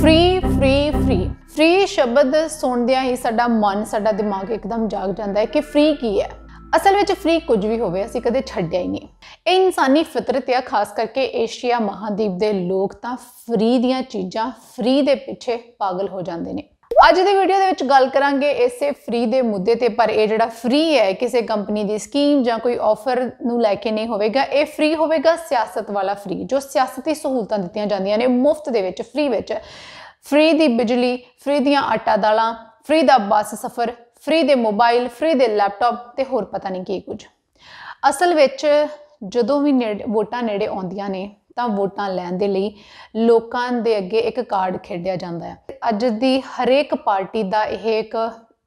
free free free free ਸ਼ਬਦ ਸੁਣਦਿਆਂ ਹੀ ਸਾਡਾ ਮਨ ਸਾਡਾ ਦਿਮਾਗ ਇੱਕਦਮ ਜਾਗ ਜਾਂਦਾ ਹੈ ਕਿ ਫ੍ਰੀ ਕੀ ਹੈ ਅਸਲ ਵਿੱਚ ਫ੍ਰੀ ਕੁਝ ਵੀ ਹੋਵੇ ਅਸੀਂ ਕਦੇ ਛੱਡਿਆ ਹੀ ਨਹੀਂ ਇਹ ਇਨਸਾਨੀ ਫਿਤਰਤ ਹੈ ਖਾਸ ਕਰਕੇ ਏਸ਼ੀਆ ਮਹਾਦੀਪ ਦੇ ਲੋਕ ਤਾਂ ਫ੍ਰੀ ਦੀਆਂ ਚੀਜ਼ਾਂ ਫ੍ਰੀ ਦੇ ਪਿੱਛੇ ਪਾਗਲ ਹੋ ਜਾਂਦੇ ਨੇ ਅੱਜ ਦੀ ਵੀਡੀਓ ਦੇ ਵਿੱਚ ਗੱਲ ਕਰਾਂਗੇ ਇਸੇ ਫ੍ਰੀ ਦੇ ਮੁੱਦੇ ਤੇ ਪਰ ਇਹ ਜਿਹੜਾ ਫ੍ਰੀ ਹੈ ਕਿਸੇ ਕੰਪਨੀ ਦੀ ਸਕੀਮ ਜਾਂ ਕੋਈ ਆਫਰ ਨੂੰ ਲੈ ਕੇ ਨਹੀਂ ਹੋਵੇਗਾ ਇਹ ਫ੍ਰੀ ਹੋਵੇਗਾ ਸਿਆਸਤ ਵਾਲਾ ਫ੍ਰੀ ਜੋ ਸਿਆਸਤੀ ਸਹੂਲਤਾਂ ਦਿੱਤੀਆਂ ਜਾਂਦੀਆਂ ਨੇ ਮੁਫਤ ਦੇ ਵਿੱਚ ਫ੍ਰੀ ਵਿੱਚ ਫ੍ਰੀ ਦੀ ਬਿਜਲੀ ਫ੍ਰੀ ਦੀਆਂ ਆਟਾ ਦਾਲਾਂ ਫ੍ਰੀ ਦਾ ਬੱਸ ਸਫ਼ਰ ਫ੍ਰੀ ਦੇ ਮੋਬਾਈਲ ਫ੍ਰੀ ਦੇ ਲੈਪਟਾਪ ਤੇ ਹੋਰ ਪਤਾ ਨਹੀਂ ਕੀ ਕੁਝ ਅਸਲ ਵਿੱਚ ਜਦੋਂ ਵੀ ਵੋਟਾਂ ਨੇੜੇ ਆਉਂਦੀਆਂ ਨੇ ਤਾਂ ਵੋਟਾਂ ਲੈਣ ਦੇ ਲਈ ਲੋਕਾਂ ਦੇ ਅੱਗੇ ਇੱਕ ਕਾਰਡ ਖੇਡਿਆ ਜਾਂਦਾ ਹੈ ਅੱਜ ਦੀ ਹਰੇਕ ਪਾਰਟੀ ਦਾ ਇਹ ਇੱਕ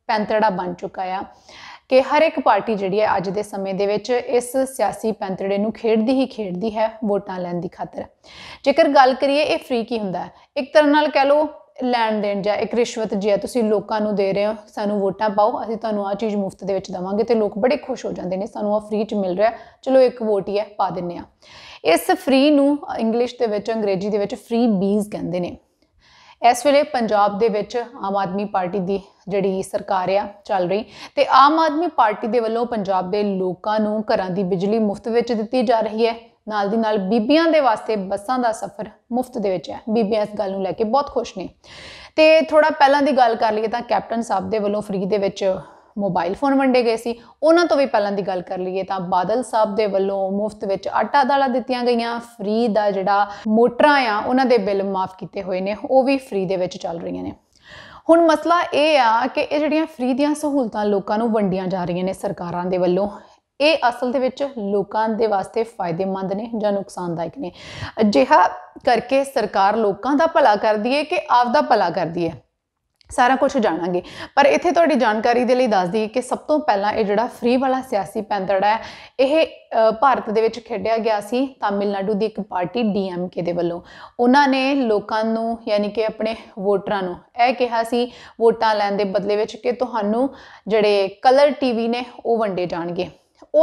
ਪੈਂਤੜਾ ਬਣ ਚੁੱਕਾ ਆ ਕਿ ਹਰ ਇੱਕ ਪਾਰਟੀ ਜਿਹੜੀ ਹੈ ਅੱਜ ਦੇ ਸਮੇਂ ਦੇ ਵਿੱਚ ਇਸ ਸਿਆਸੀ ਪੈਂਤੜੇ ਨੂੰ ਖੇਡਦੀ ਹੀ ਖੇਡਦੀ ਹੈ ਵੋਟਾਂ ਲੈਣ ਦੀ ਖਾਤਰ ਜੇਕਰ ਗੱਲ ਕਰੀਏ ਇਹ ਫ੍ਰੀ ਕੀ ਹੁੰਦਾ ਹੈ ਇੱਕ ਤਰ੍ਹਾਂ ਨਾਲ ਕਹਿ ਲਓ ਲੈਣ ਦੇਣ ਜਾਂ ਇੱਕ ਰਿਸ਼ਵਤ ਜੇ ਤੁਸੀਂ ਲੋਕਾਂ ਨੂੰ ਦੇ ਰਹੇ ਹੋ ਸਾਨੂੰ ਵੋਟਾਂ ਪਾਓ ਅਸੀਂ ਤੁਹਾਨੂੰ ਆ ਚੀਜ਼ ਮੁਫਤ ਦੇ ਵਿੱਚ ਦਵਾਂਗੇ ਤੇ ਲੋਕ ਬੜੇ ਖੁਸ਼ ਹੋ ਜਾਂਦੇ ਨੇ ਸਾਨੂੰ ਆ ਫ੍ਰੀ ਚ ਮਿਲ ਰਿਹਾ ਚਲੋ ਇੱਕ ਵੋਟ ਹੀ ਹੈ ਪਾ ਦਿੰਨੇ ਆ ਇਸ ਫ੍ਰੀ ਨੂੰ ਇੰਗਲਿਸ਼ ਦੇ ਵਿੱਚ ਅੰਗਰੇਜ਼ੀ ਦੇ ਵਿੱਚ ਫ੍ਰੀ ਬੀਜ਼ ਕਹਿੰਦੇ ਨੇ ਇਸ ਵੇਲੇ ਪੰਜਾਬ ਦੇ ਵਿੱਚ ਆਮ ਆਦਮੀ ਪਾਰਟੀ ਦੀ ਜਿਹੜੀ ਸਰਕਾਰ ਆ ਚੱਲ ਰਹੀ ਤੇ ਆਮ ਆਦਮੀ ਪਾਰਟੀ ਦੇ ਵੱਲੋਂ ਪੰਜਾਬ ਦੇ ਲੋਕਾਂ ਨੂੰ ਘਰਾਂ ਦੀ ਬਿਜਲੀ ਮੁਫਤ ਵਿੱਚ ਦਿੱਤੀ ਜਾ ਰਹੀ ਹੈ ਨਾਲ ਦੀ ਨਾਲ ਬੀਬੀਆਂ ਦੇ ਵਾਸਤੇ ਬੱਸਾਂ ਦਾ ਸਫ਼ਰ ਮੁਫਤ ਦੇ ਵਿੱਚ ਹੈ ਬੀਬੀਆਂ ਇਸ ਗੱਲ ਨੂੰ ਲੈ ਕੇ ਬਹੁਤ ਖੁਸ਼ ਨੇ ਤੇ ਥੋੜਾ ਪਹਿਲਾਂ ਦੀ ਗੱਲ ਕਰ ਲਈਏ ਤਾਂ ਕੈਪਟਨ ਸਾਹਿਬ ਦੇ ਵੱਲੋਂ ਫ੍ਰੀ ਦੇ ਵਿੱਚ ਮੋਬਾਈਲ ਫੋਨ ਵੰਡੇ ਗਏ ਸੀ ਉਹਨਾਂ ਤੋਂ ਵੀ ਪਹਿਲਾਂ ਦੀ ਗੱਲ ਕਰ ਲਈਏ ਤਾਂ ਬਾਦਲ ਸਾਹਿਬ ਦੇ ਵੱਲੋਂ ਮੁਫਤ ਵਿੱਚ ਆਟਾ ਦਾਲਾਂ ਦਿੱਤੀਆਂ ਗਈਆਂ ਫ੍ਰੀ ਦਾ ਜਿਹੜਾ ਮੋਟਰਾਂ ਆ ਉਹਨਾਂ ਦੇ ਬਿੱਲ ਮਾਫ ਕੀਤੇ ਹੋਏ ਨੇ ਉਹ ਵੀ ਫ੍ਰੀ ਦੇ ਵਿੱਚ ਚੱਲ ਰਹੀਆਂ ਨੇ ਹੁਣ ਮਸਲਾ ਇਹ ਆ ਕਿ ਇਹ ਜਿਹੜੀਆਂ ਫ੍ਰੀ ਦੀਆਂ ਸਹੂਲਤਾਂ ਲੋਕਾਂ ਨੂੰ ਵੰਡੀਆਂ ਜਾ ਰਹੀਆਂ ਨੇ ਸਰਕਾਰਾਂ ਦੇ ਵੱਲੋਂ ਇਹ ਅਸਲ ਦੇ ਵਿੱਚ ਲੋਕਾਂ ਦੇ ਵਾਸਤੇ ਫਾਇਦੇਮੰਦ ਨੇ ਜਾਂ ਨੁਕਸਾਨਦਾਇਕ ਨੇ ਅਜਿਹਾ ਕਰਕੇ ਸਰਕਾਰ ਲੋਕਾਂ ਦਾ ਭਲਾ ਕਰਦੀ ਹੈ ਕਿ ਆਪ ਦਾ ਭਲਾ ਕਰਦੀ ਹੈ ਸਾਰਾ ਕੁਝ ਜਾਣਾਂਗੇ ਪਰ ਇੱਥੇ ਤੁਹਾਡੀ ਜਾਣਕਾਰੀ ਦੇ ਲਈ ਦੱਸ ਦਈਏ ਕਿ ਸਭ ਤੋਂ ਪਹਿਲਾਂ ਇਹ ਜਿਹੜਾ ਫ੍ਰੀ ਵਾਲਾ ਸਿਆਸੀ ਪੈਂਦੜਾ ਹੈ ਇਹ ਭਾਰਤ ਦੇ ਵਿੱਚ ਖੇਡਿਆ ਗਿਆ ਸੀ ਤਾਮਿਲਨਾਡੂ ਦੀ ਇੱਕ ਪਾਰਟੀ ਡੀਐਮਕੇ ਦੇ ਵੱਲੋਂ ਉਹਨਾਂ ਨੇ ਲੋਕਾਂ ਨੂੰ ਯਾਨੀ ਕਿ ਆਪਣੇ ਵੋਟਰਾਂ ਨੂੰ ਇਹ ਕਿਹਾ ਸੀ ਵੋਟਾਂ ਲੈਣ ਦੇ ਬਦਲੇ ਵਿੱਚ ਕਿ ਤੁਹਾਨੂੰ ਜਿਹੜੇ ਕਲਰ ਟੀਵੀ ਨੇ ਉਹ ਵੰਡੇ ਜਾਣਗੇ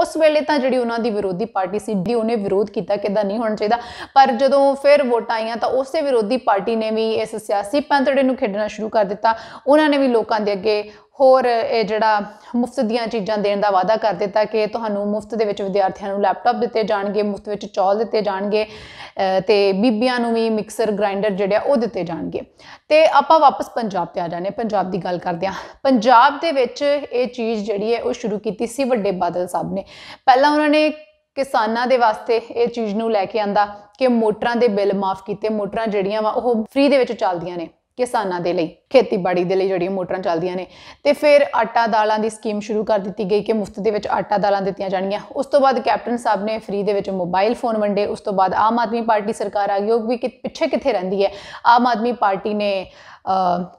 ਉਸ ਵੇਲੇ ਤਾਂ ਜਿਹੜੀ ਉਹਨਾਂ ਦੀ ਵਿਰੋਧੀ ਪਾਰਟੀ ਸੀ ਡੀ ਉਹਨੇ ਵਿਰੋਧ ਕੀਤਾ ਕਿਦਾਂ ਨਹੀਂ ਹੋਣਾ ਚਾਹੀਦਾ ਪਰ ਜਦੋਂ ਫਿਰ ਵੋਟਾਂ ਆਈਆਂ ਤਾਂ ਉਸੇ ਵਿਰੋਧੀ ਪਾਰਟੀ ਨੇ ਵੀ ਇਸ ਸਿਆਸੀ ਪੰਤੜੇ ਨੂੰ ਖੇਡਣਾ ਸ਼ੁਰੂ ਕਰ ਦਿੱਤਾ ਉਹਨਾਂ ਨੇ ਵੀ ਲੋਕਾਂ ਦੇ ਅੱਗੇ ਹੋਰ ਇਹ ਜਿਹੜਾ ਮੁਫਤ ਦੀਆਂ ਚੀਜ਼ਾਂ ਦੇਣ ਦਾ ਵਾਅਦਾ ਕਰ ਦਿੱਤਾ ਕਿ ਤੁਹਾਨੂੰ ਮੁਫਤ ਦੇ ਵਿੱਚ ਵਿਦਿਆਰਥੀਆਂ ਨੂੰ ਲੈਪਟਾਪ ਦਿੱਤੇ ਜਾਣਗੇ ਮੁਫਤ ਵਿੱਚ ਚੌਲ ਦਿੱਤੇ ਜਾਣਗੇ ਤੇ ਬੀਬੀਆਂ ਨੂੰ ਵੀ ਮਿਕਸਰ ਗ੍ਰਾਈਂਡਰ ਜਿਹੜਿਆ ਉਹ ਦਿੱਤੇ ਜਾਣਗੇ ਤੇ ਆਪਾਂ ਵਾਪਸ ਪੰਜਾਬ ਤੇ ਆ ਜਾਣੇ ਪੰਜਾਬ ਦੀ ਗੱਲ ਕਰਦੇ ਆ ਪੰਜਾਬ ਦੇ ਵਿੱਚ ਇਹ ਚੀਜ਼ ਜਿਹੜੀ ਹੈ ਉਹ ਸ਼ੁਰੂ ਕੀਤੀ ਸੀ ਵੱਡੇ ਬਾਦਲ ਸਾਹਿਬ ਨੇ ਪਹਿਲਾਂ ਉਹਨਾਂ ਨੇ ਕਿਸਾਨਾਂ ਦੇ ਵਾਸਤੇ ਇਹ ਚੀਜ਼ ਨੂੰ ਲੈ ਕੇ ਆਂਦਾ ਕਿ ਮੋਟਰਾਂ ਦੇ ਬਿੱਲ ਮਾਫ ਕੀਤੇ ਮੋਟਰਾਂ ਜਿਹੜੀਆਂ ਵਾ ਉਹ ਫ੍ਰੀ ਦੇ ਵਿੱਚ ਚੱਲਦੀਆਂ ਨੇ ਕਿਸਾਨਾਂ ਦੇ ਲਈ ਖੇਤੀਬਾੜੀ ਦੇ ਲਈ ਜਿਹੜੀਆਂ ਮੋਟਰਾਂ ਚੱਲਦੀਆਂ ਨੇ ਤੇ ਫਿਰ ਆਟਾ ਦਾਲਾਂ ਦੀ ਸਕੀਮ ਸ਼ੁਰੂ ਕਰ ਦਿੱਤੀ ਗਈ ਕਿ ਮੁਫਤ ਦੇ ਵਿੱਚ ਆਟਾ ਦਾਲਾਂ ਦਿੱਤੀਆਂ ਜਾਣਗੀਆਂ ਉਸ ਤੋਂ ਬਾਅਦ ਕੈਪਟਨ ਸਾਹਿਬ ਨੇ ਫ੍ਰੀ ਦੇ ਵਿੱਚ ਮੋਬਾਈਲ ਫੋਨ ਵੰਡੇ ਉਸ ਤੋਂ ਬਾਅਦ ਆਮ ਆਦਮੀ ਪਾਰਟੀ ਸਰਕਾਰ ਆ ਗਈ ਉਹ ਵੀ ਪਿੱਛੇ ਕਿੱਥੇ ਰਹਿੰਦੀ ਹੈ ਆਮ ਆਦਮੀ ਪਾਰਟੀ ਨੇ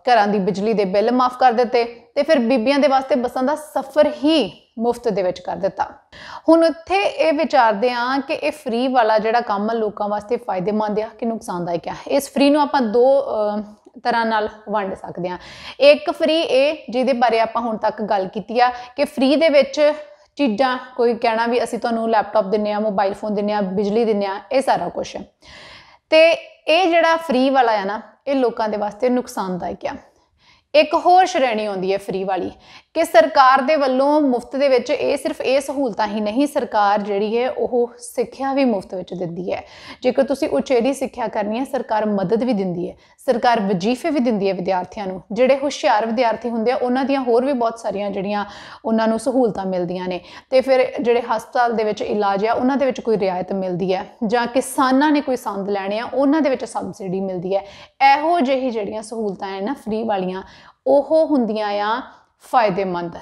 ਘਰਾਂ ਦੀ ਬਿਜਲੀ ਦੇ ਬਿੱਲ ਮਾਫ ਕਰ ਦਿੱਤੇ ਤੇ ਫਿਰ ਬੀਬੀਆਂ ਦੇ ਵਾਸਤੇ ਬੱਸਾਂ ਦਾ ਸਫ਼ਰ ਹੀ ਮੁਫਤ ਦੇ ਵਿੱਚ ਕਰ ਦਿੱਤਾ ਹੁਣ ਉੱਥੇ ਇਹ ਵਿਚਾਰਦੇ ਆ ਕਿ ਇਹ ਫ੍ਰੀ ਵਾਲਾ ਜਿਹੜਾ ਕੰਮ ਲੋਕਾਂ ਵਾਸਤੇ ਫਾਇਦੇਮੰਦ ਆ ਕਿ ਨੁਕਸਾਨਦਾਇਕ ਆ ਇਸ ਫ੍ਰੀ ਨੂੰ ਆਪਾਂ ਦੋ ਤਰ੍ਹਾਂ ਨਾਲ ਵੰਡ ਸਕਦੇ ਆ ਇੱਕ ਫ੍ਰੀ ਇਹ ਜਿਹਦੇ ਬਾਰੇ ਆਪਾਂ ਹੁਣ ਤੱਕ ਗੱਲ ਕੀਤੀ ਆ ਕਿ ਫ੍ਰੀ ਦੇ ਵਿੱਚ ਚੀਜ਼ਾਂ ਕੋਈ ਕਹਿਣਾ ਵੀ ਅਸੀਂ ਤੁਹਾਨੂੰ ਲੈਪਟਾਪ ਦਿੰਨੇ ਆ ਮੋਬਾਈਲ ਫੋਨ ਦਿੰਨੇ ਆ ਬਿਜਲੀ ਦਿੰਨੇ ਆ ਇਹ ਸਾਰਾ ਕੁਝ ਹੈ ਤੇ ਇਹ ਜਿਹੜਾ ਫ੍ਰੀ ਵਾਲਾ ਆ ਨਾ ਇਹ ਲੋਕਾਂ ਦੇ ਵਾਸਤੇ ਨੁਕਸਾਨਦਾਇਕ ਆ ਇੱਕ ਹੋਰ ਸ਼੍ਰੇਣੀ ਆਉਂਦੀ ਹੈ ਫ੍ਰੀ ਵਾਲੀ ਕਿ ਸਰਕਾਰ ਦੇ ਵੱਲੋਂ ਮੁਫਤ ਦੇ ਵਿੱਚ ਇਹ ਸਿਰਫ ਇਹ ਸਹੂਲਤਾਂ ਹੀ ਨਹੀਂ ਸਰਕਾਰ ਜਿਹੜੀ ਹੈ ਉਹ ਸਿੱਖਿਆ ਵੀ ਮੁਫਤ ਵਿੱਚ ਦਿੰਦੀ ਹੈ ਜੇਕਰ ਤੁਸੀਂ ਉਚੇਰੀ ਸਿੱਖਿਆ ਕਰਨੀ ਹੈ ਸਰਕਾਰ ਮਦਦ ਵੀ ਦਿੰਦੀ ਹੈ ਸਰਕਾਰ ਵਜੀਫੇ ਵੀ ਦਿੰਦੀ ਹੈ ਵਿਦਿਆਰਥੀਆਂ ਨੂੰ ਜਿਹੜੇ ਹੁਸ਼ਿਆਰ ਵਿਦਿਆਰਥੀ ਹੁੰਦੇ ਆ ਉਹਨਾਂ ਦੀਆਂ ਹੋਰ ਵੀ ਬਹੁਤ ਸਾਰੀਆਂ ਜਿਹੜੀਆਂ ਉਹਨਾਂ ਨੂੰ ਸਹੂਲਤਾਂ ਮਿਲਦੀਆਂ ਨੇ ਤੇ ਫਿਰ ਜਿਹੜੇ ਹਸਪਤਾਲ ਦੇ ਵਿੱਚ ਇਲਾਜ ਆ ਉਹਨਾਂ ਦੇ ਵਿੱਚ ਕੋਈ ਰਿਆਇਤ ਮਿਲਦੀ ਹੈ ਜਾਂ ਕਿਸਾਨਾਂ ਨੇ ਕੋਈ ਸੰਦ ਲੈਣੇ ਆ ਉਹਨਾਂ ਦੇ ਵਿੱਚ ਸਬਸਿਡੀ ਮਿਲਦੀ ਹੈ ਇਹੋ ਜਿਹੀ ਜਿਹੜੀਆਂ ਸਹੂਲਤਾਂ ਹੈ ਨਾ ਫ੍ਰੀ ਵਾਲੀਆਂ ਉਹ ਹੁੰਦੀਆਂ ਆ ਫਾਇਦੇਮੰਦ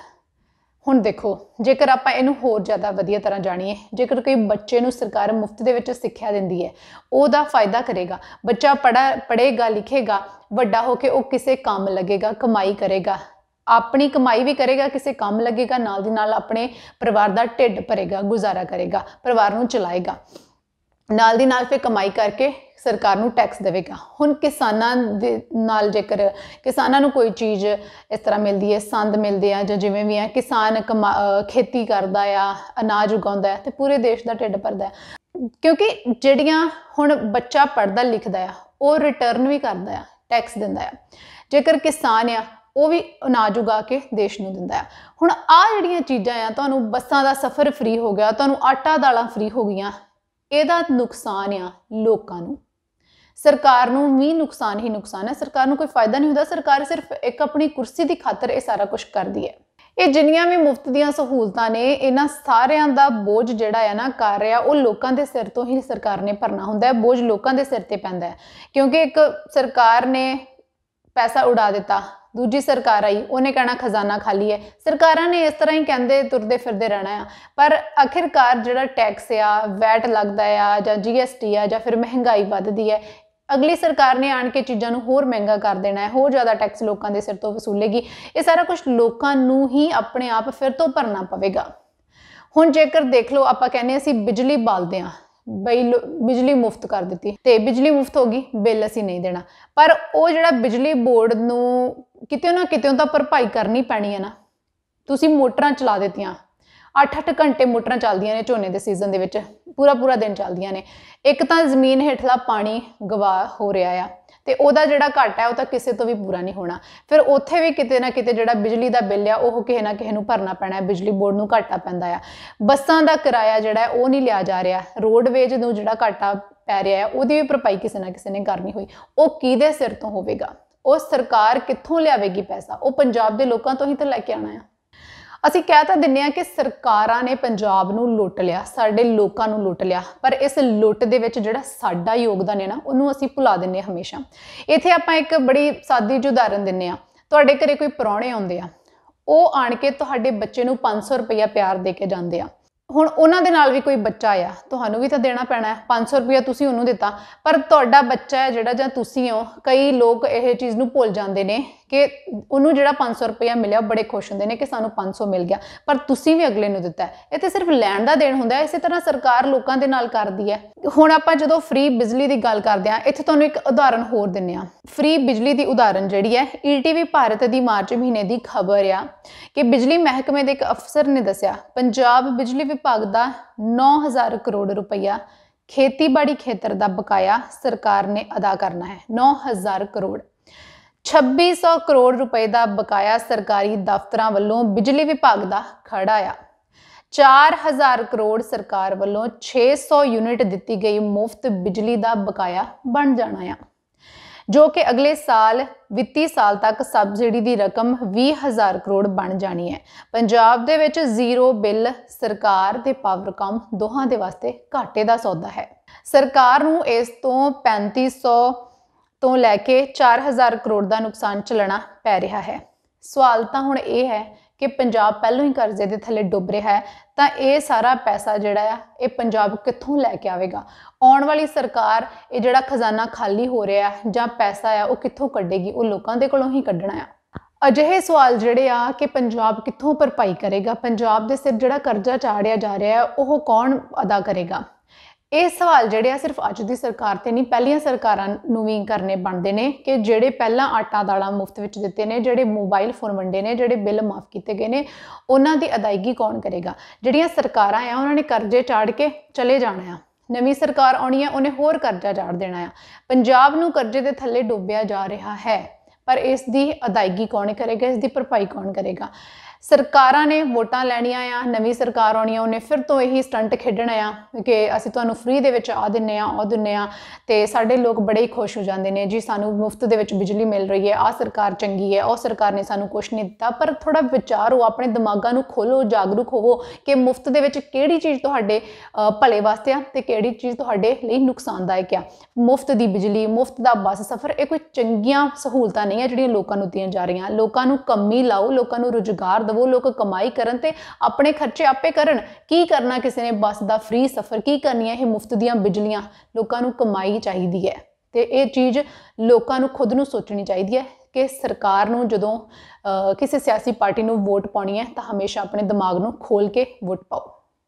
ਹੁਣ ਦੇਖੋ ਜੇਕਰ ਆਪਾਂ ਇਹਨੂੰ ਹੋਰ ਜ਼ਿਆਦਾ ਵਧੀਆ ਤਰ੍ਹਾਂ ਜਾਣੀਏ ਜੇਕਰ ਕੋਈ ਬੱਚੇ ਨੂੰ ਸਰਕਾਰ ਮੁਫਤ ਦੇ ਵਿੱਚ ਸਿੱਖਿਆ ਦਿੰਦੀ ਹੈ ਉਹਦਾ ਫਾਇਦਾ ਕਰੇਗਾ ਬੱਚਾ ਪੜਾ ਪੜੇਗਾ ਲਿਖੇਗਾ ਵੱਡਾ ਹੋ ਕੇ ਉਹ ਕਿਸੇ ਕੰਮ ਲੱਗੇਗਾ ਕਮਾਈ ਕਰੇਗਾ ਆਪਣੀ ਕਮਾਈ ਵੀ ਕਰੇਗਾ ਕਿਸੇ ਕੰਮ ਲੱਗੇਗਾ ਨਾਲ ਦੀ ਨਾਲ ਆਪਣੇ ਪਰਿਵਾਰ ਦਾ ਢਿੱਡ ਭਰੇਗਾ ਗੁਜ਼ਾਰਾ ਕਰੇਗਾ ਪਰਿਵਾਰ ਨੂੰ ਚਲਾਏਗਾ ਨਾਲ ਦੀ ਨਾਲ ਫੇ ਕਮਾਈ ਕਰਕੇ ਸਰਕਾਰ ਨੂੰ ਟੈਕਸ ਦੇਵੇਗਾ ਹੁਣ ਕਿਸਾਨਾਂ ਦੇ ਨਾਲ ਜੇਕਰ ਕਿਸਾਨਾਂ ਨੂੰ ਕੋਈ ਚੀਜ਼ ਇਸ ਤਰ੍ਹਾਂ ਮਿਲਦੀ ਹੈ ਸੰਦ ਮਿਲਦੇ ਆ ਜਾਂ ਜਿਵੇਂ ਵੀ ਆ ਕਿਸਾਨ ਖੇਤੀ ਕਰਦਾ ਆ ਅਨਾਜ ਉਗਾਉਂਦਾ ਤੇ ਪੂਰੇ ਦੇਸ਼ ਦਾ ਢਿੱਡ ਭਰਦਾ ਕਿਉਂਕਿ ਜਿਹੜੀਆਂ ਹੁਣ ਬੱਚਾ ਪੜਦਾ ਲਿਖਦਾ ਆ ਉਹ ਰਿਟਰਨ ਵੀ ਕਰਦਾ ਆ ਟੈਕਸ ਦਿੰਦਾ ਆ ਜੇਕਰ ਕਿਸਾਨ ਆ ਉਹ ਵੀ ਅਨਾਜ ਉਗਾ ਕੇ ਦੇਸ਼ ਨੂੰ ਦਿੰਦਾ ਆ ਹੁਣ ਆ ਜਿਹੜੀਆਂ ਚੀਜ਼ਾਂ ਆ ਤੁਹਾਨੂੰ ਬੱਸਾਂ ਦਾ ਸਫ਼ਰ ਫ੍ਰੀ ਹੋ ਗਿਆ ਤੁਹਾਨੂੰ ਆਟਾ ਦਾਲਾਂ ਫ੍ਰੀ ਹੋ ਗਈਆਂ ਇਹਦਾ ਨੁਕਸਾਨ ਆ ਲੋਕਾਂ ਨੂੰ ਸਰਕਾਰ ਨੂੰ ਵੀ ਨੁਕਸਾਨ ਹੀ ਨੁਕਸਾਨ ਹੈ ਸਰਕਾਰ ਨੂੰ ਕੋਈ ਫਾਇਦਾ ਨਹੀਂ ਹੁੰਦਾ ਸਰਕਾਰ ਸਿਰਫ ਇੱਕ ਆਪਣੀ ਕੁਰਸੀ ਦੀ ਖਾਤਰ ਇਹ ਸਾਰਾ ਕੁਝ ਕਰਦੀ ਹੈ ਇਹ ਜਿੰਨੀਆਂ ਵੀ ਮੁਫਤ ਦੀਆਂ ਸਹੂਲਤਾਂ ਨੇ ਇਹਨਾਂ ਸਾਰਿਆਂ ਦਾ ਬੋਝ ਜਿਹੜਾ ਹੈ ਨਾ ਕਰ ਰਿਹਾ ਉਹ ਲੋਕਾਂ ਦੇ ਸਿਰ ਤੋਂ ਹੀ ਸਰਕਾਰ ਨੇ ਭਰਨਾ ਹੁੰਦਾ ਹੈ ਬੋਝ ਲੋਕਾਂ ਦੇ ਸਿਰ ਤੇ ਪੈਂਦਾ ਹੈ ਕਿਉਂਕਿ ਇੱਕ ਸਰਕਾਰ ਨੇ ਪੈਸਾ ਉਡਾ ਦਿੱਤਾ ਦੂਜੀ ਸਰਕਾਰ ਆਈ ਉਹਨੇ ਕਹਿਣਾ ਖਜ਼ਾਨਾ ਖਾਲੀ ਹੈ ਸਰਕਾਰਾਂ ਨੇ ਇਸ ਤਰ੍ਹਾਂ ਹੀ ਕਹਿੰਦੇ ਤੁਰਦੇ ਫਿਰਦੇ ਰਹਿਣਾ ਆ ਪਰ ਆਖਿਰਕਾਰ ਜਿਹੜਾ ਟੈਕਸ ਆ ਵੈਟ ਲੱਗਦਾ ਆ ਜਾਂ ਜੀਐਸਟੀ ਆ ਜਾਂ ਫਿਰ ਮਹਿੰਗਾਈ ਵੱਧਦੀ ਹੈ ਅਗਲੀ ਸਰਕਾਰ ਨੇ ਆਣ ਕੇ ਚੀਜ਼ਾਂ ਨੂੰ ਹੋਰ ਮਹਿੰਗਾ ਕਰ ਦੇਣਾ ਹੈ ਹੋਰ ਜ਼ਿਆਦਾ ਟੈਕਸ ਲੋਕਾਂ ਦੇ ਸਿਰ ਤੋਂ ਵਸੂਲੇਗੀ ਇਹ ਸਾਰਾ ਕੁਝ ਲੋਕਾਂ ਨੂੰ ਹੀ ਆਪਣੇ ਆਪ ਫਿਰ ਤੋਂ ਭਰਨਾ ਪਵੇਗਾ ਹੁਣ ਜੇਕਰ ਦੇਖ ਲਓ ਆਪਾਂ ਕਹਿੰਦੇ ਅਸੀਂ ਬਿਜਲੀ ਬਾਲਦੇ ਆ ਬਈ ਬਿਜਲੀ ਮੁਫਤ ਕਰ ਦਿੱਤੀ ਤੇ ਬਿਜਲੀ ਮੁਫਤ ਹੋ ਗਈ ਬਿੱਲ ਅਸੀਂ ਨਹੀਂ ਦੇਣਾ ਪਰ ਉਹ ਜਿਹੜਾ ਬਿਜਲੀ ਬੋਰਡ ਨੂੰ ਕਿਤੇ ਨਾ ਕਿਤੇ ਤਾਂ ਭਰਪਾਈ ਕਰਨੀ ਪੈਣੀ ਹੈ ਨਾ ਤੁਸੀਂ ਮੋਟਰਾਂ ਚਲਾ ਦਿੱਤੀਆਂ 8-8 ਘੰਟੇ ਮੋਟਰਾਂ ਚੱਲਦੀਆਂ ਨੇ ਝੋਨੇ ਦੇ ਸੀਜ਼ਨ ਦੇ ਵਿੱਚ ਪੂਰਾ ਪੂਰਾ ਦਿਨ ਚੱਲਦੀਆਂ ਨੇ ਇੱਕ ਤਾਂ ਜ਼ਮੀਨ ਹੇਠਲਾ ਪਾਣੀ ਗਵਾ ਹੋ ਰਿਹਾ ਆ ਤੇ ਉਹਦਾ ਜਿਹੜਾ ਘਟ ਹੈ ਉਹ ਤਾਂ ਕਿਸੇ ਤੋਂ ਵੀ ਪੂਰਾ ਨਹੀਂ ਹੋਣਾ ਫਿਰ ਉੱਥੇ ਵੀ ਕਿਤੇ ਨਾ ਕਿਤੇ ਜਿਹੜਾ ਬਿਜਲੀ ਦਾ ਬਿੱਲ ਆ ਉਹ ਕਿਸੇ ਨਾ ਕਿਸੇ ਨੂੰ ਭਰਨਾ ਪੈਣਾ ਹੈ ਬਿਜਲੀ ਬੋਰਡ ਨੂੰ ਘਾਟਾ ਪੈਂਦਾ ਆ ਬੱਸਾਂ ਦਾ ਕਿਰਾਇਆ ਜਿਹੜਾ ਉਹ ਨਹੀਂ ਲਿਆ ਜਾ ਰਿਹਾ ਰੋਡਵੇਜ ਨੂੰ ਜਿਹੜਾ ਘਾਟਾ ਪੈ ਰਿਹਾ ਉਹਦੀ ਵੀ ਭਰਪਾਈ ਕਿਸੇ ਨਾ ਕਿਸੇ ਨੇ ਕਰਨੀ ਹੋਈ ਉਹ ਕਿਹਦੇ ਸਿਰ ਤੋਂ ਹੋਵੇਗਾ ਉਹ ਸਰਕਾਰ ਕਿੱਥੋਂ ਲਿਆਵੇਗੀ ਪੈਸਾ ਉਹ ਪੰਜਾਬ ਦੇ ਲੋਕਾਂ ਤੋਂ ਹੀ ਤਾਂ ਲੈ ਕੇ ਆਣਾ ਆ ਅਸੀਂ ਕਹਿ ਤਾਂ ਦਿੰਨੇ ਆ ਕਿ ਸਰਕਾਰਾਂ ਨੇ ਪੰਜਾਬ ਨੂੰ ਲੁੱਟ ਲਿਆ ਸਾਡੇ ਲੋਕਾਂ ਨੂੰ ਲੁੱਟ ਲਿਆ ਪਰ ਇਸ ਲੁੱਟ ਦੇ ਵਿੱਚ ਜਿਹੜਾ ਸਾਡਾ ਯੋਗਦਾਨ ਹੈ ਨਾ ਉਹਨੂੰ ਅਸੀਂ ਭੁਲਾ ਦਿੰਨੇ ਹਮੇਸ਼ਾ ਇੱਥੇ ਆਪਾਂ ਇੱਕ ਬੜੀ ਸਾਦੀ ਜਿਹੀ ਉਦਾਹਰਨ ਦਿੰਨੇ ਆ ਤੁਹਾਡੇ ਘਰੇ ਕੋਈ ਪਰੌਣੇ ਆਉਂਦੇ ਆ ਉਹ ਆਣ ਕੇ ਤੁਹਾਡੇ ਬੱਚੇ ਨੂੰ 500 ਰੁਪਇਆ ਪਿਆਰ ਦੇ ਕੇ ਜਾਂਦੇ ਆ ਹੁਣ ਉਹਨਾਂ ਦੇ ਨਾਲ ਵੀ ਕੋਈ ਬੱਚਾ ਆ ਤੁਹਾਨੂੰ ਵੀ ਤਾਂ ਦੇਣਾ ਪੈਣਾ ਹੈ 500 ਰੁਪਇਆ ਤੁਸੀਂ ਉਹਨੂੰ ਦਿੱਤਾ ਪਰ ਤੁਹਾਡਾ ਬੱਚਾ ਹੈ ਜਿਹੜਾ ਜਾਂ ਤੁਸੀਂ ਹੋ ਕਈ ਲੋਕ ਇਹ ਚੀਜ਼ ਨੂੰ ਭੁੱਲ ਜਾਂਦੇ ਨੇ ਕਿ ਉਹਨੂੰ ਜਿਹੜਾ 500 ਰੁਪਇਆ ਮਿਲਿਆ ਬੜੇ ਖੁਸ਼ ਹੁੰਦੇ ਨੇ ਕਿ ਸਾਨੂੰ 500 ਮਿਲ ਗਿਆ ਪਰ ਤੁਸੀਂ ਵੀ ਅਗਲੇ ਨੂੰ ਦਿੱਤਾ ਇਹ ਤੇ ਸਿਰਫ ਲੈਣ ਦਾ ਦੇਣ ਹੁੰਦਾ ਹੈ ਇਸੇ ਤਰ੍ਹਾਂ ਸਰਕਾਰ ਲੋਕਾਂ ਦੇ ਨਾਲ ਕਰਦੀ ਹੈ ਹੁਣ ਆਪਾਂ ਜਦੋਂ ਫ੍ਰੀ ਬਿਜਲੀ ਦੀ ਗੱਲ ਕਰਦੇ ਹਾਂ ਇੱਥੇ ਤੁਹਾਨੂੰ ਇੱਕ ਉਦਾਹਰਨ ਹੋਰ ਦਿੰਨੇ ਆ ਫ੍ਰੀ ਬਿਜਲੀ ਦੀ ਉਦਾਹਰਨ ਜਿਹੜੀ ਹੈ ਈਟੀਵੀ e ਭਾਰਤ ਦੀ ਮਾਰਚ ਮਹੀਨੇ ਦੀ ਖਬਰ ਆ ਕਿ ਬਿਜਲੀ ਮਹਿਕਮੇ ਦੇ ਇੱਕ ਅਫਸਰ ਨੇ ਦੱਸਿਆ ਪੰਜਾਬ ਬਿਜਲੀ ਵਿਭਾਗ ਦਾ 9000 ਕਰੋੜ ਰੁਪਇਆ ਖੇਤੀਬਾੜੀ ਖੇਤਰ ਦਾ ਬਕਾਇਆ ਸਰਕਾਰ ਨੇ ਅਦਾ ਕਰਨਾ ਹੈ 9000 ਕਰੋੜ 2600 ਕਰੋੜ ਰੁਪਏ ਦਾ ਬਕਾਇਆ ਸਰਕਾਰੀ ਦਫ਼ਤਰਾਂ ਵੱਲੋਂ ਬਿਜਲੀ ਵਿਭਾਗ ਦਾ ਖੜਾ ਆ 4000 ਕਰੋੜ ਸਰਕਾਰ ਵੱਲੋਂ 600 ਯੂਨਿਟ ਦਿੱਤੀ ਗਈ ਮੁਫਤ ਬਿਜਲੀ ਦਾ ਬਕਾਇਆ ਬਣ ਜਾਣਾ ਆ ਜੋ ਕਿ ਅਗਲੇ ਸਾਲ ਵਿੱਤੀ ਸਾਲ ਤੱਕ ਸਬਸਿਡੀ ਦੀ ਰਕਮ 20000 ਕਰੋੜ ਬਣ ਜਾਣੀ ਹੈ ਪੰਜਾਬ ਦੇ ਵਿੱਚ ਜ਼ੀਰੋ ਬਿੱਲ ਸਰਕਾਰ ਤੇ ਪਾਵਰਕਾਮ ਦੋਹਾਂ ਦੇ ਵਾਸਤੇ ਘਾਟੇ ਦਾ ਸੌਦਾ ਹੈ ਸਰਕਾਰ ਨੂੰ ਇਸ ਤੋਂ 3500 ਤੋਂ ਲੈ ਕੇ 4000 ਕਰੋੜ ਦਾ ਨੁਕਸਾਨ ਚਲਣਾ ਪੈ ਰਿਹਾ ਹੈ ਸਵਾਲ ਤਾਂ ਹੁਣ ਇਹ ਹੈ ਕਿ ਪੰਜਾਬ ਪਹਿਲਾਂ ਹੀ ਕਰਜ਼ੇ ਦੇ ਥੱਲੇ ਡੁੱਬ ਰਿਹਾ ਹੈ ਤਾਂ ਇਹ ਸਾਰਾ ਪੈਸਾ ਜਿਹੜਾ ਆ ਇਹ ਪੰਜਾਬ ਕਿੱਥੋਂ ਲੈ ਕੇ ਆਵੇਗਾ ਆਉਣ ਵਾਲੀ ਸਰਕਾਰ ਇਹ ਜਿਹੜਾ ਖਜ਼ਾਨਾ ਖਾਲੀ ਹੋ ਰਿਹਾ ਜਾਂ ਪੈਸਾ ਆ ਉਹ ਕਿੱਥੋਂ ਕੱਢੇਗੀ ਉਹ ਲੋਕਾਂ ਦੇ ਕੋਲੋਂ ਹੀ ਕੱਢਣਾ ਆ ਅਜਿਹੇ ਸਵਾਲ ਜਿਹੜੇ ਆ ਕਿ ਪੰਜਾਬ ਕਿੱਥੋਂ ਭਰਪਾਈ ਕਰੇਗਾ ਪੰਜਾਬ ਦੇ ਸਿਰ ਜਿਹੜਾ ਕਰਜ਼ਾ ਚਾੜਿਆ ਜਾ ਰਿਹਾ ਉਹ ਕੌਣ ਅਦਾ ਕਰੇਗਾ ਇਹ ਸਵਾਲ ਜਿਹੜੇ ਆ ਸਿਰਫ ਅੱਜ ਦੀ ਸਰਕਾਰ ਤੇ ਨਹੀਂ ਪਹਿਲੀਆਂ ਸਰਕਾਰਾਂ ਨੂੰ ਵੀ ਕਰਨੇ ਬਣਦੇ ਨੇ ਕਿ ਜਿਹੜੇ ਪਹਿਲਾਂ ਆਟਾ ਦਾਲਾਂ ਮੁਫਤ ਵਿੱਚ ਦਿੱਤੇ ਨੇ ਜਿਹੜੇ ਮੋਬਾਈਲ ਫੋਨ ਵੰਡੇ ਨੇ ਜਿਹੜੇ ਬਿੱਲ ਮਾਫ ਕੀਤੇ ਗਏ ਨੇ ਉਹਨਾਂ ਦੀ ਅਦਾਇਗੀ ਕੌਣ ਕਰੇਗਾ ਜਿਹੜੀਆਂ ਸਰਕਾਰਾਂ ਆ ਉਹਨਾਂ ਨੇ ਕਰਜ਼ੇ ਚਾੜ ਕੇ ਚਲੇ ਜਾਣਾ ਆ ਨਵੀਂ ਸਰਕਾਰ ਆਉਣੀ ਹੈ ਉਹਨੇ ਹੋਰ ਕਰਜ਼ਾ ਝਾੜ ਦੇਣਾ ਆ ਪੰਜਾਬ ਨੂੰ ਕਰਜ਼ੇ ਦੇ ਥੱਲੇ ਡੋਬਿਆ ਜਾ ਰਿਹਾ ਹੈ ਪਰ ਇਸ ਦੀ ਅਦਾਇਗੀ ਕੌਣ ਕਰੇਗਾ ਇਸ ਦੀ ਭਰਪਾਈ ਕੌਣ ਕਰੇਗਾ ਸਰਕਾਰਾਂ ਨੇ ਵੋਟਾਂ ਲੈਣੀਆਂ ਆ ਨਵੀਂ ਸਰਕਾਰ ਆਉਣੀ ਆ ਉਹਨੇ ਫਿਰ ਤੋਂ ਇਹੀ ਸਟੰਟ ਖੇਡਣਾ ਆ ਕਿ ਅਸੀਂ ਤੁਹਾਨੂੰ ਫ੍ਰੀ ਦੇ ਵਿੱਚ ਆ ਦਿੰਨੇ ਆ ਉਹ ਦਿੰਨੇ ਆ ਤੇ ਸਾਡੇ ਲੋਕ ਬੜੇ ਹੀ ਖੁਸ਼ ਹੋ ਜਾਂਦੇ ਨੇ ਜੀ ਸਾਨੂੰ ਮੁਫਤ ਦੇ ਵਿੱਚ ਬਿਜਲੀ ਮਿਲ ਰਹੀ ਹੈ ਆ ਸਰਕਾਰ ਚੰਗੀ ਹੈ ਉਹ ਸਰਕਾਰ ਨੇ ਸਾਨੂੰ ਕੁਝ ਨਹੀਂ ਦਿੱਤਾ ਪਰ ਥੋੜਾ ਵਿਚਾਰੋ ਆਪਣੇ ਦਿਮਾਗਾਂ ਨੂੰ ਖੋਲੋ ਜਾਗਰੂਕ ਹੋਵੋ ਕਿ ਮੁਫਤ ਦੇ ਵਿੱਚ ਕਿਹੜੀ ਚੀਜ਼ ਤੁਹਾਡੇ ਭਲੇ ਵਾਸਤੇ ਆ ਤੇ ਕਿਹੜੀ ਚੀਜ਼ ਤੁਹਾਡੇ ਲਈ ਨੁਕਸਾਨਦਾਇਕ ਆ ਮੁਫਤ ਦੀ ਬਿਜਲੀ ਮੁਫਤ ਦਾ ਬੱਸ ਸਫ਼ਰ ਇਹ ਕੋਈ ਚੰਗੀਆਂ ਸਹੂਲਤਾਂ ਨਹੀਂ ਆ ਜਿਹੜੀਆਂ ਲੋਕਾਂ ਨੂੰ ਦਿੱਤੀਆਂ ਜਾ ਰਹੀਆਂ ਲੋਕਾਂ ਨੂੰ ਕੰਮੀ ਲਾਓ ਲੋਕਾਂ ਨੂੰ ਰੁਜ਼ਗਾਰ ਦਵੋ ਲੋਕ ਕਮਾਈ ਕਰਨ ਤੇ ਆਪਣੇ ਖਰਚੇ ਆਪੇ ਕਰਨ ਕੀ ਕਰਨਾ ਕਿਸੇ ਨੇ ਬੱਸ ਦਾ ਫ੍ਰੀ ਸਫ਼ਰ ਕੀ ਕਰਨੀ ਹੈ ਇਹ ਮੁਫਤ ਦੀਆਂ ਬਿਜਲੀਆਂ ਲੋਕਾਂ ਨੂੰ ਕਮਾਈ ਚਾਹੀਦੀ ਹੈ ਤੇ ਇਹ ਚੀਜ਼ ਲੋਕਾਂ ਨੂੰ ਖੁਦ ਨੂੰ ਸੋਚਣੀ ਚਾਹੀਦੀ ਹੈ ਕਿ ਸਰਕਾਰ ਨੂੰ ਜਦੋਂ ਕਿਸੇ ਸਿਆਸੀ ਪਾਰਟੀ ਨੂੰ ਵੋਟ ਪਾਉਣੀ ਹੈ ਤਾਂ ਹਮੇਸ਼ਾ ਆਪਣੇ ਦਿਮਾਗ ਨੂੰ ਖੋਲ ਕੇ ਵੋਟ ਪਾਓ